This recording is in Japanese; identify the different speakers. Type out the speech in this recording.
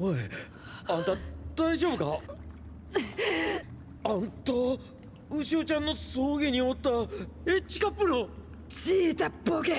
Speaker 1: おいあんた大丈夫かあんた牛尾ちゃんの葬儀におったエッチカップのチータボケ